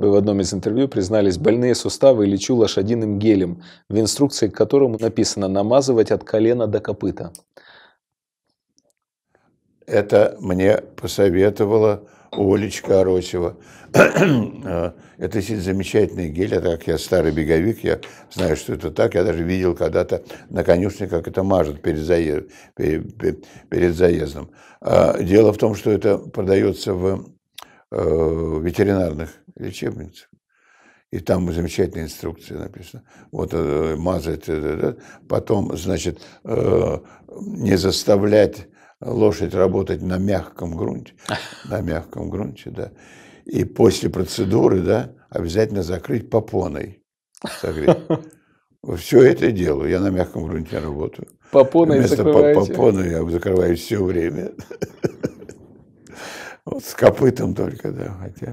Вы в одном из интервью признались, больные суставы лечу лошадиным гелем, в инструкции к которому написано намазывать от колена до копыта. Это мне посоветовала Олечка Аросева. А, это замечательный гель, это как я старый беговик, я знаю, что это так. Я даже видел когда-то на конюшне, как это мажут перед, заезд, перед, перед заездом. А, дело в том, что это продается в Э, ветеринарных лечебниц. И там замечательная инструкция написана. Вот э, мазать, э, потом, значит, не заставлять лошадь работать на мягком грунте, на мягком грунте, да. И после процедуры, да, обязательно закрыть попоной. Согреть. Все это делаю. Я на мягком грунте работаю. Попоной Вместо закрываете? попоны я закрываю все время. с копытом только, да, хотя.